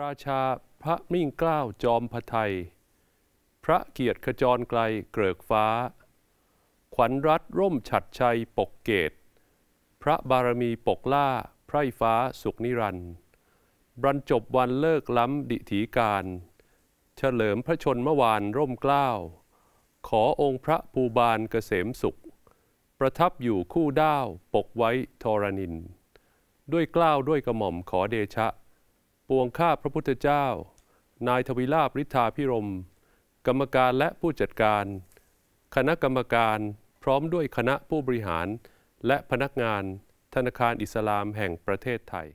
ราชาพระมิ่งเกล้าจอมพระไทย พระเกียรติขจรไกลเกลือกฟ้า ขวัญรัตร่มฉัดชัยปกเกต พระบารมีปกล่าไพร่ฟ้าสุขนิรันดร์บรรจบวันเลิกล้ำดิถีการ เฉลิมพระชนมวานร่มเกล้า ขอองค์พระภูบาลเกษมสุข ประทับอยู่คู่ด้าว ปกไว้ทรนิน ด้วยเกล้าวด้วยกระหม่อมขอเดชะปวงข้าพระพุทธเจ้า นายทวีลาบริธาพิรม กรรมการและผู้จัดการ คณะกรรมการพร้อมด้วยคณะผู้บริหาร และพนักงานธนาคารอิสลามแห่งประเทศไทย